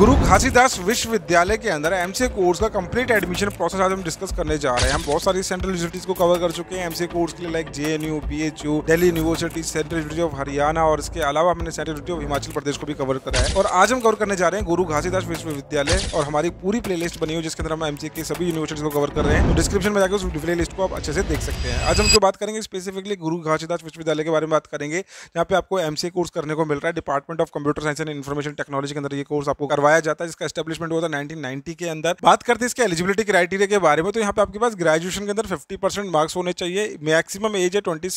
गुरु घासीदास विश्वविद्यालय के अंदर एमसीए कोर्स का कंप्लीट एडमिशन प्रोसेस आज हम डिस्कस करने जा रहे हैं हम बहुत सारी सेंट्रल यूनिवर्सिटीज को कवर कर चुके हैं एमसीए कोर्स के लिए like J N U P H U Delhi university central university of Haryana और इसके अलावा हमने central university of Himachal Pradesh को भी कवर करा है और आज हम कवर करने जा रहे हैं गुरु घासीदास विश्वविद्यालय और हमारी पूरी प्ले लिस्ट बनी हुई जिसके अंदर हम एमसी के सभी यूनिवर्सिटीज को कवर कर रहे हैं तो डिस्क्रिप्शन में जाकर उस प्ले लिस्ट को आप अच्छे से देख सकते हैं आज हम जो बात करेंगे स्पेसिफिकली गुरु घासीदास विश्वविद्यालय के बारे में बात करेंगे जहाँ पे आपको एमसीए कोर्स करने को मिल रहा है department of computer science and information technology के अंदर ये कोर्स आपको करवा करवाया जाता है जिसका एस्टेब्लिशमेंट हुआ था नाइनटीन के अंदर बात करते हैं इसके एलिजिबिलिटी क्राइटेरिया के बारे में तो यहाँ पे आपके पास ग्रेजुएशन के अंदर फिफ्टी मार्क्स होने चाहिए मैक्सिमम एज है ट्वेंटी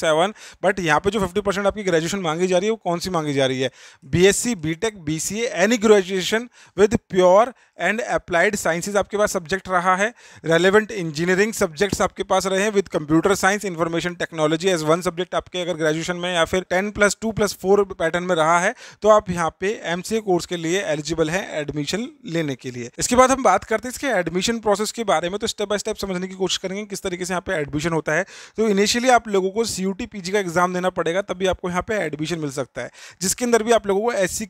बट यहाँ पे जो फिफ्टी आपकी ग्रेजुएशन मांगी जा रही है वो कौन सी मांगी जा रही है B S C B tech B C any graduation with pure and applied sciences आपके पास सब्जेक्ट रहा है रेलिवेंट इंजीनियरिंग सब्जेक्ट्स आपके पास रहे हैं with computer science information technology as one subject आपके अगर ग्रेजुएशन में या फिर ten plus two plus four pattern में रहा है तो आप यहाँ पे एम कोर्स के लिए एलिजिबल है एडमिशन लेने के लिए इसके बाद हम बात करते हैं इसके एडमिशन प्रोसेस के बारे में तो स्टेप बाय स्टेप समझने की कोशिश करेंगे किस तरीके से यहाँ पे एडमिशन होता है तो इनिशियली आप लोगों को सी जी का एग्जाम देना पड़ेगा तभी आपको यहाँ पे एडमिशन मिल सकता है जिसके अंदर भी आप लोगों को एस सी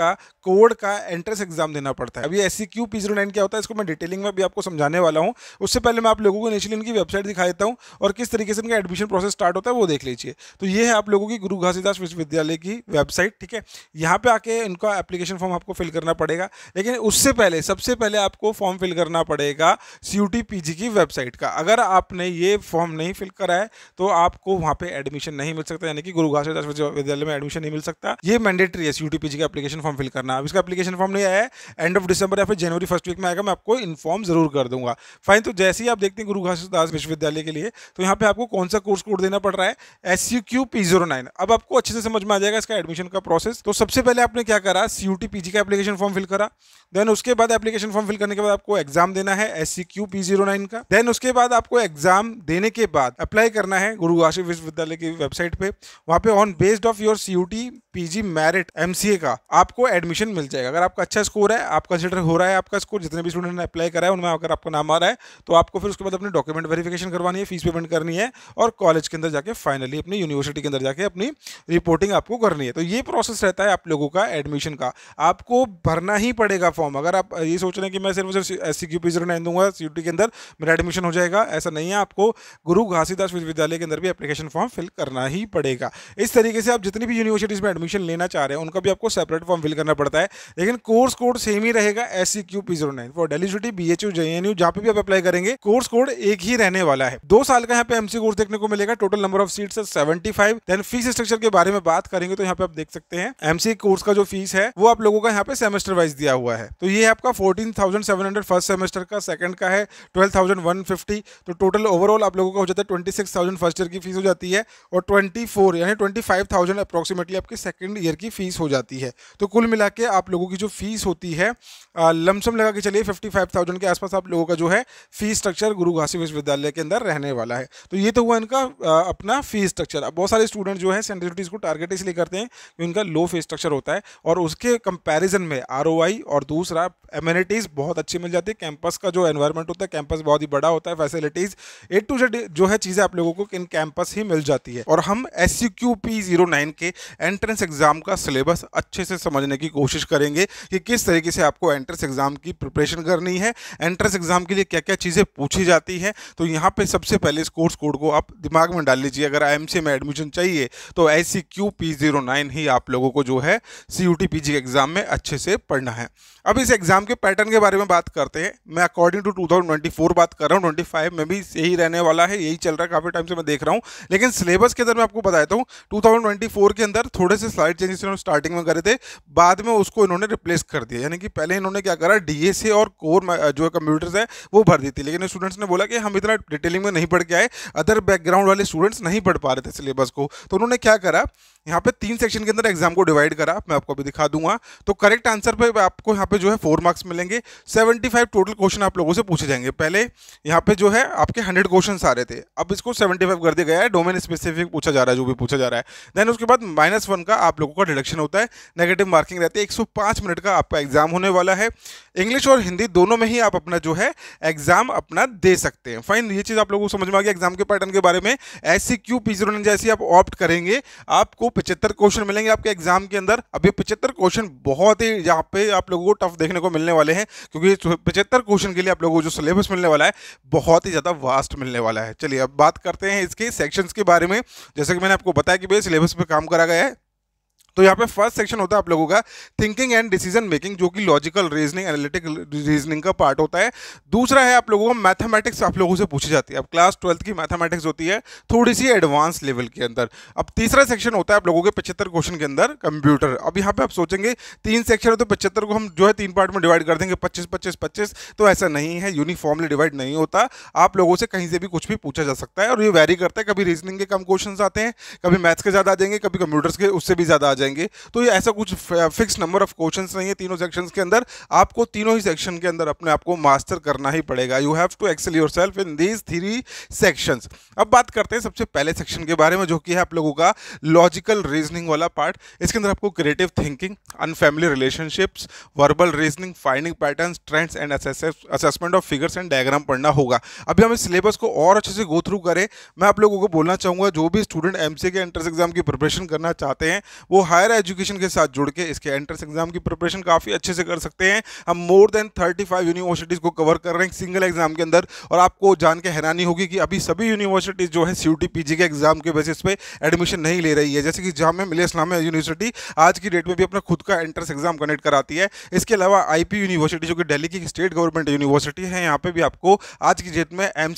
का कोड का एंट्रेंस एग्जाम देना पड़ता है अभी S C Q P zero nine क्या होता है इसको मैं डिटेलिंग में भी आपको समझाने वाला हूँ उससे पहले मैं आप लोगों को इनिशियली इनकी वेबसाइट दिखा देता हूँ और किस तरीके से इनका एडमिशन प्रोसेस स्टार्ट होता है वो देख लीजिए तो ये है आप लोगों की गुरु घासीदास विश्वविद्यालय की वेबसाइट ठीक है यहाँ पर आके इनका एप्लीकेशन फॉर्म आपको फिल करना पड़ेगा लेकिन उससे पहले सबसे पहले आपको फॉर्म फिल करना पड़ेगा सी यू की वेबसाइट का अगर आपने ये फॉर्म नहीं फिल करा है तो आपको वहाँ पर एडमिशन नहीं मिल सकता यानी कि गुरु घासीदास विश्वविद्यालय में एडमिशन नहीं मिल सकता ये मैंडेटरी है सी यू का एप्लीकेशन फॉर्म फिल करना अब इसका एप्लीकेशन फॉर्म नहीं आया है एंड ऑफ डिसंबर या फिर जनवरी फर्स्ट वीक में आएगा मैं आपको इन्फॉर्म जरूर कर दूंगा फाइन तो जैसे ही आप देखते हैं गुरु घासदास विश्वविद्यालय के लिए तो यहाँ पे आपको कौन सा कोर्स कोड देना पड़ रहा है S U Q P zero nine अब आपको अच्छे से समझ में आ जाएगा इसका एडमिशन का प्रोसेस तो सबसे पहले आपने क्या करा C U T P G का एप्लीकेशन फॉर्म फिल करा देन उसके बाद एप्लीकेशन फॉर्म फिल करने के बाद आपको एग्जाम देना है S C Q P zero nine का देन उसके बाद आपको एग्जाम देने के बाद अप्लाई करना है गुरु घास विश्वविद्यालय की वेबसाइट पे वहाँ पे on based of your C U T P G merit M C A का आपको एडमिशन मिल जाएगा अगर आपका अच्छा स्कोर है आपका कंसिडर हो रहा है आपका स्कोर जितने भी स्टूडेंट ने अप्लाई करा है उनमें अगर आपका नाम आ रहा है तो आपको फिर उसके बाद अपने डॉक्यूमेंट वेरिफिकेशन करवानी है फीस पेमेंट करनी है और कॉलेज के अंदर जाके फाइनली अपनी यूनिवर्सिटी के अंदर जाके अपनी रिपोर्टिंग आपको करनी है तो ये प्रोसेस रहता है आप लोगों का एडमिशन का आपको भरना ही पड़ेगा फॉर्म अगर आप ये सोच रहे हैं कि मैं सिर्फ सिर्फ S C Q P zero nine दूंगा सी के अंदर मेरा एडमिशन हो जाएगा ऐसा नहीं है आपको गुरु घासीदास विश्वविद्यालय के अंदर भी एप्लीकेशन फॉर्म फिल करना ही पड़ेगा इस तरीके से आप जितनी भी यूनिवर्सिटीज़ में एडमिशन लेना चाह रहे हैं उनका भी आपको सेपरेट फॉर्म फिल करना पड़ता है लेकिन कोर्स कोड सेम ही रहे रहेगा S C Q P zero nine for Delhi city B H U J N U जहाँ पे भी आप अप्लाई करेंगे कोर्स कोड एक ही रहने वाला है दो साल का यहाँ पे एमसी कोर्स देखने को मिलेगा total number of seat seventy five then fees structure के बारे में बात करेंगे तो यहाँ पे आप देख सकते हैं एमसी कोर्स का जो फीस है वो आप लोगों का यहाँ पे सेमेस्टर वाइज दिया हुआ है तो ये आपका fourteen thousand seven hundred first semester का सेकंड का है ट्वेल्व थाउजेंड वन फिफ्टी तो टोटल ओवरऑल आप लोगों का हो जाता है twenty six thousand first year की फीस हो जाती है और ट्वेंटी फोर यानी ट्वेंटी फाइव थाउजेंड अप्रोक्सीमेटली आपकी सेकंड ईयर की फीस हो जाती है तो कुल मिला के आप लोगों की जो फीस होती है लमसम लगा के चलिए फिफ्टी फाइव थाउजेंड के आसपास आप लोगों का जो है फ़ी स्ट्रक्चर गुरु घासी विश्वविद्यालय के अंदर रहने वाला है तो ये तो हुआ इनका अपना फ़ी स्ट्रक्चर अब बहुत सारे स्टूडेंट जो है सेंट्रिटीज़ को टारगेट इसलिए करते हैं कि उनका लो फी स्ट्रक्चर होता है और उसके कंपेरिजन में आर और दूसरा एम्यूनिटीज़ बहुत अच्छी मिल जाती है कैंपस का जो एनवायरमेंट होता है कैंपस बहुत ही बड़ा होता है फैसिलिटीज़ ए टू जेड जो है चीज़ें आप लोगों को इन कैंपस ही मिल जाती है और हम एस के एंट्रेंस एग्ज़ाम का सिलेबस अच्छे से समझने की कोशिश करेंगे कि किस तरीके से आपको आपको एंट्रेंस एग्ज़ाम की प्रिपरेशन करनी है एंट्रेंस एग्ज़ाम के लिए क्या क्या चीज़ें पूछी जाती हैं तो यहाँ पे सबसे पहले इस कोर्स कोड को आप दिमाग में डाल लीजिए अगर आई में एडमिशन चाहिए तो S C Q P zero nine ही आप लोगों को जो है C U T P G के एग्ज़ाम में अच्छे से पढ़ना है अब इस एग्ज़ाम के पैटर्न के बारे में बात करते हैं मैं according to two thousand twenty four बात कर रहा हूँ ट्वेंटी फाइव में भी यही रहने वाला है यही चल रहा है काफ़ी टाइम से मैं देख रहा हूँ लेकिन सिलेबस के अंदर मैं आपको बताता हूँ टू थाउजेंड ट्वेंटी फोर के अंदर थोड़े से स्लाइड चेंजेस इन्होंने स्टार्टिंग में करे थे बाद में उसको इन्होंने रिप्लेस कर दिया यानी कि पहले पहले इन्होंने क्या करा डीएसए और कोर जो कंप्यूटर्स है वो भर दी थी लेकिन स्टूडेंट्स ने बोला कि हम इतना डिटेलिंग में नहीं पढ़ के आए अदर बैकग्राउंड वाले स्टूडेंट्स नहीं पढ़ पा रहे थे सिलेबस को तो उन्होंने क्या करा यहाँ पे तीन सेक्शन के अंदर एग्जाम को डिवाइड करा मैं आपको अभी दिखा दूंगा तो करेक्ट आंसर पे आपको यहाँ पे जो है फोर मार्क्स मिलेंगे सेवेंटी फाइव टोटल क्वेश्चन आप लोगों से पूछे जाएंगे पहले यहाँ पे जो है आपके हंड्रेड क्वेश्चन आ रहे थे अब इसको सेवेंटी फाइव कर दिया गया है डोमेन स्पेसिफिक पूछा जा रहा है जो भी पूछा जा रहा है देन उसके बाद माइनस वन का आप लोगों का डिडक्शन होता है नेगेटिव मार्किंग रहती है एक मिनट का आपका एग्जाम होने वाला है इंग्लिश और हिंदी दोनों में ही आप अपना जो है एग्जाम अपना दे सकते हैं फाइन ये चीज़ आप लोगों को समझ में आ गया एग्जाम के पैटर्न के बारे में S C Q P zero जैसी आप ऑप्ट करेंगे आपको पिछहत्तर क्वेश्चन मिलेंगे आपके एग्जाम के अंदर अब ये पिछहत्तर क्वेश्चन बहुत ही यहाँ पे आप लोगों को टफ देखने को मिलने वाले हैं क्योंकि पिछहत्तर क्वेश्चन के लिए आप लोगों को जो सिलेबस मिलने वाला है बहुत ही ज़्यादा वास्ट मिलने वाला है चलिए अब बात करते हैं इसके सेक्शंस के बारे में जैसे कि मैंने आपको बताया कि भाई सिलेबस पर काम करा गया है तो यहाँ पे फर्स्ट सेक्शन होता है आप लोगों का थिंकिंग एंड डिसीजन मेकिंग जो कि लॉजिकल रीजनिंग एनालिटिकल रीजनिंग का पार्ट होता है दूसरा है आप लोगों को मैथमेटिक्स आप लोगों से पूछी जाती है अब क्लास ट्वेल्थ की मैथमेटिक्स होती है थोड़ी सी एडवांस लेवल के अंदर अब तीसरा सेक्शन होता है आप लोगों के पचहत्तर क्वेश्चन के अंदर कंप्यूटर अब यहाँ पे आप सोचेंगे तीन सेक्शन है तो पचहत्तर को हम जो है तीन पार्ट में डिवाइड कर देंगे पच्चीस पच्चीस पच्चीस तो ऐसा नहीं है यूनिफॉर्मली डिवाइड नहीं होता आप लोगों से कहीं से भी कुछ भी पूछा जा सकता है और ये वेरी करता है कभी रीजनिंग के कम क्वेश्चन आते हैं कभी मैथ्स के ज़्यादा आ जाएंगे कभी कंप्यूटर्स के उससे भी ज़्यादा आ जाएंगे जाएंगे तो ये ऐसा कुछ फिक्स नंबर ऑफ क्वेश्चंस नहीं है तीनों सेक्शंस के अंदर आपको तीनों ही सेक्शन के अंदर अपने आपको मास्टर करना ही पड़ेगा you have to excel yourself in these three section अब बात करते हैं सबसे पहले सेक्शन के बारे में जो कि है आप लोगों का लॉजिकल रीजनिंग वाला पार्ट इसके अंदर आपको creative thinking unfamiliar relationships verbal reasoning finding pattern trends and assessment of figures and diagram पढ़ना होगा अभी हम इस सिलेबस को और अच्छे से गो थ्रू करें मैं आप लोगों को बोलना चाहूँगा जो भी स्टूडेंट एमसीए के एंट्रेंस एग्जाम की प्रिपरेशन करना चाहते हैं वो हायर एजुकेशन के साथ जुड़ के इसके एंट्रेंस एग्जाम की प्रिपरेशन काफ़ी अच्छे से कर सकते हैं हम more than thirty five universities को कवर कर रहे हैं सिंगल एग्जाम के अंदर और आपको जान के हैरानी होगी कि अभी सभी यूनिवर्सिटीज़ जो है सी पीजी के एग्जाम के बेसिस पे एडमिशन नहीं ले रही है जैसे कि जाम मिले इस्लामिया यूनिवर्सिटी आज की डेट में भी अपना खुद का एंट्रेंस एग्जाम कनेक्ट कराती है इसके अलावा आई यूनिवर्सिटी जो कि डेली की स्टेट गवर्नमेंट यूनिवर्सिटी है यहाँ पर भी आपको आज की डेट में एम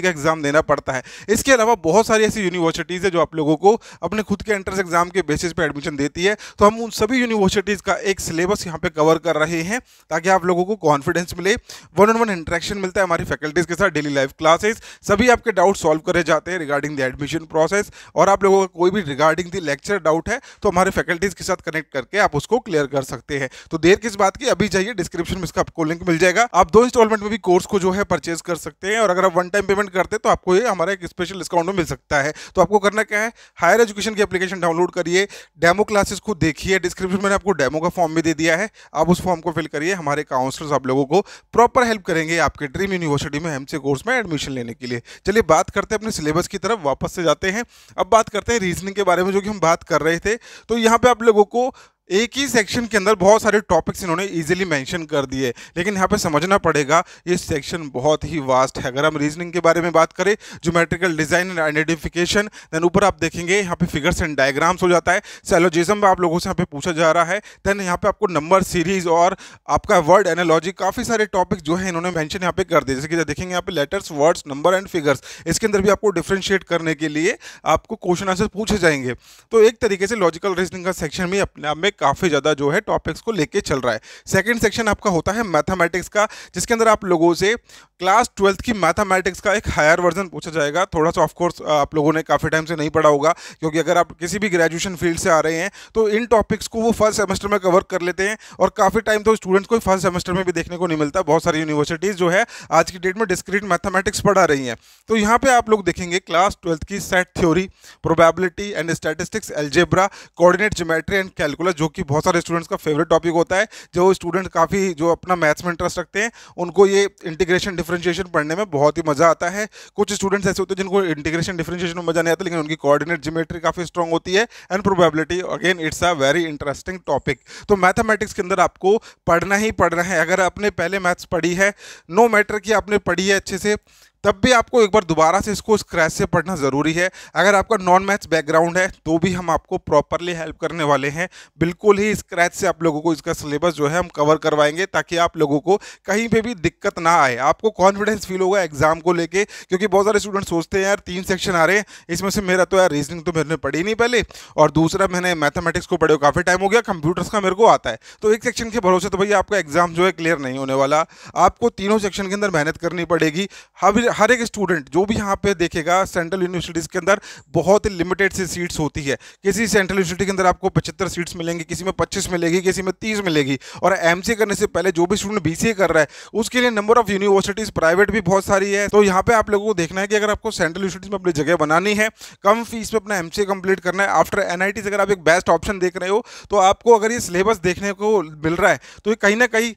का एग्जाम देना पड़ता है इसके अलावा बहुत सारी ऐसी यूनिवर्सिटीज़ है जो आप लोगों को अपने खुद के एंट्रेंस एग्जाम के बेसिस पर एडमिशन देती है तो हम उन सभी यूनिवर्सिटीज़ का एक सिलेबस यहाँ पे कवर कर रहे हैं ताकि आप लोगों को कॉन्फिडेंस मिले वन ऑन वन इंट्रैक्शन मिलता है हमारी फैकल्टीज़ के साथ डेली लाइफ क्लासेस सभी आपके डाउट सॉल्व करे जाते हैं रिगार्डिंग द एडमिशन प्रोसेस और आप लोगों का कोई भी रिगार्डिंग द लेक्चर डाउट है तो हमारे फैकल्टीज़ के साथ कनेक्ट करके आप उसको क्लियर कर सकते हैं तो देर किस बात की अभी जाइए डिस्क्रिप्शन में इसका आपको लिंक मिल जाएगा आप दो इंस्टॉलमेंट में भी कोर्स को जो है परचेज कर सकते हैं और अगर आप वन टाइम पेमेंट करते हैं तो आपको ये हमारा एक स्पेशल डिस्काउंट मिल सकता है तो आपको करना क्या है हायर एजुकेशन की एप्लीकेशन डाउनलोड करिए डेमो क्लासेस को देखिए डिस्क्रिप्शन में आपको डेमो का फॉर्म भी दे दिया है आप उस फॉर्म को फिल करिए हमारे काउंसलर्स आप लोगों को प्रॉपर हेल्प करेंगे आपके ड्रीम यूनिवर्सिटी में एमसी कोर्स में एडमिशन लेने के लिए चलिए बात करते हैं अपने सिलेबस की तरफ वापस से जाते हैं अब बात करते हैं रीजनिंग के बारे में जो कि हम बात कर रहे थे तो यहाँ पर आप लोगों को एक ही सेक्शन के अंदर बहुत सारे टॉपिक्स इन्होंने इजीली मेंशन कर दिए लेकिन यहाँ पे समझना पड़ेगा ये सेक्शन बहुत ही वास्ट है अगर हम रीजनिंग के बारे में बात करें geometrical design and identification then ऊपर आप देखेंगे यहाँ पे फिगर्स एंड डायग्राम्स हो जाता है सेलोजिज्म आप लोगों से यहाँ पे पूछा जा रहा है देन यहाँ पे आपको नंबर सीरीज और आपका वर्ड एनोलॉजी काफ़ी सारे टॉपिक जो है इन्होंने मैंशन यहाँ पे कर दिए जैसे कि देखेंगे यहाँ पे letters words number and figures इसके अंदर भी आपको डिफ्रेंशिएट करने के लिए आपको क्वेश्चन आंसर पूछे जाएंगे तो एक तरीके से लॉजिकल रीजनिंग का सेक्शन भी अपने आप में काफ़ी ज़्यादा जो है टॉपिक्स को लेके चल रहा है सेकंड सेक्शन आपका होता है मैथमेटिक्स का जिसके अंदर आप लोगों से क्लास ट्वेल्थ की मैथमेटिक्स का एक हायर वर्जन पूछा जाएगा थोड़ा सा ऑफकोर्स आप लोगों ने काफ़ी टाइम से नहीं पढ़ा होगा क्योंकि अगर आप किसी भी ग्रेजुएशन फील्ड से आ रहे हैं तो इन टॉपिक्स को वो फर्स्ट सेमेस्टर में कवर कर लेते हैं और काफ़ी टाइम तो स्टूडेंट्स को फर्स्ट सेमेस्टर में भी देखने को नहीं मिलता बहुत सारी यूनिवर्सिटीज़ जो है आज की डेट में डिस्क्रीट मैथमेटिक्स पढ़ा रही हैं तो यहाँ पर आप लोग देखेंगे क्लास ट्वेल्थ की set theory probability and statistics algebra coordinate geometry and calculus जो कि बहुत सारे स्टूडेंट्स का फेवरेट टॉपिक होता है जो स्टूडेंट काफ़ी जो अपना मैथ्स में इंटरेस्ट रखते हैं उनको ये इंटीग्रेशन डिफ्रेंशिएशन पढ़ने में बहुत ही मज़ा आता है कुछ स्टूडेंट्स ऐसे होते हैं जिनको इंटीग्रेशन डिफ्रेंशिएशन में मज़ा नहीं आता लेकिन उनकी कोऑर्डिनेट जिमेट्री काफ़ी स्ट्रॉग होती है and probability again it's a very interesting topic तो मैथमेटिक्स के अंदर आपको पढ़ना ही पढ़ना है अगर आपने पहले मैथ्स पढ़ी है नो मैटर कि आपने पढ़ी है अच्छे से तब भी आपको एक बार दोबारा से इसको स्क्रैच से पढ़ना ज़रूरी है अगर आपका नॉन मैथ्स बैकग्राउंड है तो भी हम आपको प्रॉपरली हेल्प करने वाले हैं बिल्कुल ही स्क्रैच से आप लोगों को इसका सिलेबस जो है हम कवर करवाएंगे ताकि आप लोगों को कहीं पे भी दिक्कत ना आए आपको कॉन्फिडेंस फील होगा एग्जाम को लेकर क्योंकि बहुत सारे स्टूडेंट सोचते हैं यार तीन सेक्शन आ रहे हैं इसमें से मेरा तो यार रीजनिंग तो मैंने पढ़ी नहीं पहले और दूसरा मैंने मैथमेटिक्स को पढ़े काफ़ी टाइम हो गया कंप्यूटर्स का मेरे को आता है तो एक सेक्शन के भरोसे तो भैया आपका एग्जाम जो है क्लियर नहीं होने वाला आपको तीनों सेक्शन के अंदर मेहनत करनी पड़ेगी हम हर एक स्टूडेंट जो भी यहाँ पे देखेगा सेंट्रल यूनिवर्सिटीज़ के अंदर बहुत ही लिमिटेड सी सीट्स होती है किसी सेंट्रल यूनिवर्सिटी के अंदर आपको पचहत्तर सीट्स मिलेंगी किसी में पच्चीस मिलेगी किसी में तीस मिलेगी और एम करने से पहले जो भी स्टूडेंट बी कर रहा है उसके लिए नंबर ऑफ यूनिवर्सिटीज़ प्राइवेट भी बहुत सारी है तो यहाँ पर आप लोगों को देखना है कि अगर आपको सेंट्रल यूनिवर्सिटीज़ में अपनी जगह बनानी है कम फीस में अपना एम कंप्लीट करना है आफ्टर एन अगर आप एक बेस्ट ऑप्शन देख रहे हो तो आपको अगर ये सिलेबस देखने को मिल रहा है तो ये कहीं ना कहीं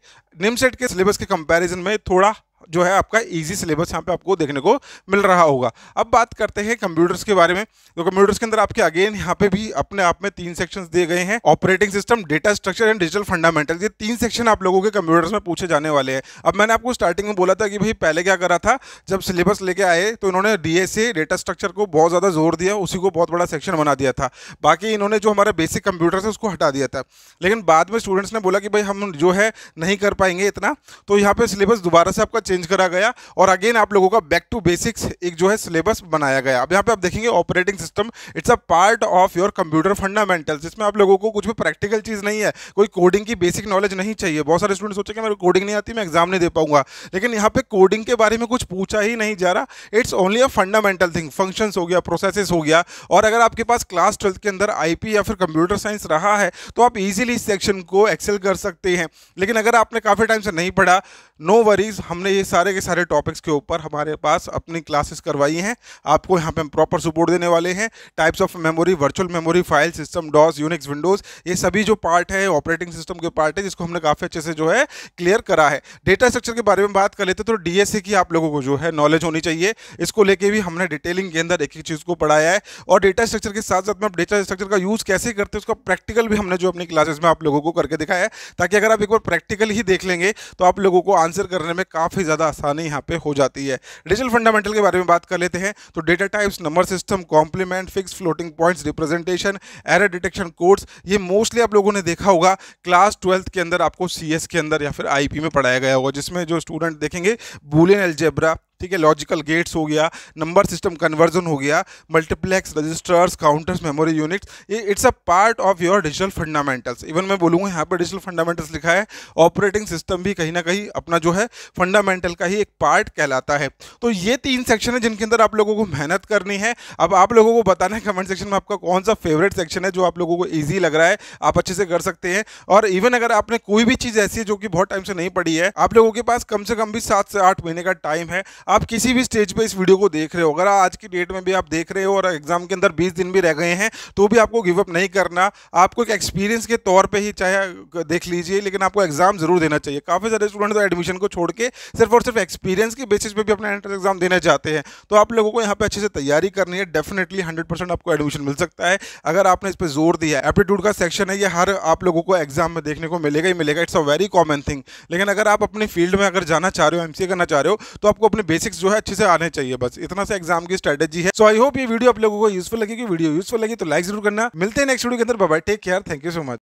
सेट के सिलेबस के कंपैरिजन में थोड़ा जो है आपका इजी सिलेबस यहाँ पे आपको देखने को मिल रहा होगा अब बात करते हैं कंप्यूटर्स के बारे में तो कंप्यूटर्स के अंदर आपके अगेन यहाँ पे भी अपने आप में तीन सेक्शंस दिए गए हैं operating system data structure and digital fundamental ये तीन सेक्शन आप लोगों के कंप्यूटर्स में पूछे जाने वाले हैं अब मैंने आपको स्टार्टिंग में बोला था कि भाई पहले क्या करा था जब सिलेबस लेके आए तो इन्होंने डी डेटा स्ट्रक्चर को बहुत ज़्यादा जोर दिया उसी को बहुत बड़ा सेक्शन बना दिया था बाकी इन्होंने जो हमारे बेसिक कंप्यूटर्स है उसको हटा दिया था लेकिन बाद में स्टूडेंट्स ने बोला कि भाई हम जो है नहीं कर पाएंगे इतना तो यहाँ पर सिलेबस दोबारा से आपका चेंज चेंज करा गया और अगेन आप लोगों का बैक टू बेसिक्स एक जो है सिलेबस बनाया गया अब यहाँ पे आप देखेंगे operating system it's a part of your computer fundamentals इसमें आप लोगों को कुछ भी प्रैक्टिकल चीज़ नहीं है कोई कोडिंग की बेसिक नॉलेज नहीं चाहिए बहुत सारे स्टूडेंट सोचे कि मेरे कोडिंग नहीं आती मैं एग्जाम नहीं दे पाऊंगा लेकिन यहाँ पे कोडिंग के बारे में कुछ पूछा ही नहीं जा रहा it's only a fundamental thing functions हो गया प्रोसेसेस हो गया और अगर आपके पास क्लास ट्वेल्थ के अंदर आईपी या फिर कंप्यूटर साइंस रहा है तो आप इजीली इस सेक्शन को एक्सेल कर सकते हैं लेकिन अगर आपने काफ़ी टाइम से नहीं पढ़ा नो no वरीज हमने ये सारे के सारे टॉपिक्स के ऊपर हमारे पास अपनी क्लासेस करवाई हैं आपको यहाँ पे हम प्रॉपर सपोर्ट देने वाले हैं types of memory virtual memory file system DOS Unix Windows ये सभी जो पार्ट है ऑपरेटिंग सिस्टम के पार्ट है जिसको हमने काफ़ी अच्छे से जो है क्लियर करा है डेटा स्ट्रक्चर के बारे में बात कर लेते तो डी की आप लोगों को जो है नॉलेज होनी चाहिए इसको लेके भी हमने डिटेलिंग के अंदर एक एक चीज़ को पढ़ाया है और डेटा स्ट्रक्चर के साथ साथ में आप डेटा स्ट्रक्चर का यूज़ कैसे करते हैं उसका प्रैक्टिकल भी हमने जो अपनी क्लासेस में आप लोगों को करके दिखाया है ताकि अगर आप एक बार प्रैक्टिकल ही देख लेंगे तो आप लोगों को आंसर करने में काफ़ी ज़्यादा आसानी यहाँ पे हो जाती है डिजिटल फंडामेंटल के बारे में बात कर लेते हैं तो data types number system complement fix floating points representation error detection codes ये मोस्टली आप लोगों ने देखा होगा क्लास ट्वेल्थ के अंदर आपको सी के अंदर या फिर आई में पढ़ाया गया होगा जिसमें जो स्टूडेंट देखेंगे बुलियन एल्जेब्रा ठीक है लॉजिकल गेट्स हो गया नंबर सिस्टम कन्वर्जन हो गया multiplex registers counters memory units ये it's a part of your digital fundamentals even मैं बोलूँगा यहाँ पर डिजिटल फंडामेंटल्स लिखा है ऑपरेटिंग सिस्टम भी कहीं ना कहीं अपना जो है फंडामेंटल का ही एक पार्ट कहलाता है तो ये तीन सेक्शन है जिनके अंदर आप लोगों को मेहनत करनी है अब आप लोगों को बताना है कमेंट सेक्शन में आपका कौन सा फेवरेट सेक्शन है जो आप लोगों को ईजी लग रहा है आप अच्छे से कर सकते हैं और इवन अगर आपने कोई भी चीज़ ऐसी है जो कि बहुत टाइम से नहीं पड़ी है आप लोगों के पास कम से कम भी सात से आठ महीने का टाइम है आप किसी भी स्टेज पे इस वीडियो को देख रहे हो अगर आज की डेट में भी आप देख रहे हो और एग्जाम के अंदर 20 दिन भी रह गए हैं तो भी आपको गिवअप नहीं करना आपको एक एक्सपीरियंस के तौर पर ही चाहे देख लीजिए लेकिन आपको एग्जाम जरूर देना चाहिए काफ़ी सारे स्टूडेंट तो एडमिशन को छोड़ के सिर्फ और सिर्फ एक्सपीरियंस के बेसिस पे भी अपना एंट्रेंस एग्जाम देना चाहते हैं तो आप लोगों को यहाँ पे अच्छे से तैयारी करनी है डेफिनेटली हंड्रेड आपको एडमिशन मिल सकता है अगर आपने इस पर जोर दिया है एप्टीट्यूड का सेक्शन है ये हर आप लोगों को एग्जाम में देखने को मिलेगा ही मिलेगा it's a very common thing लेकिन अगर आप अपने फील्ड में अगर जाना चाह रहे हो एम करना चाह रहे हो तो आपको अपने बेसिक्स जो है अच्छे से आने चाहिए बस इतना सा एग्जाम की स्ट्रेटेजी है सो आई होप ये वीडियो आप लोगों को यूजफुल लगेगी वीडियो यूजफुल लगी तो लाइक जरूर करना मिलते हैं नेक्स्ट वीडियो के अंदर bye take care thank you so much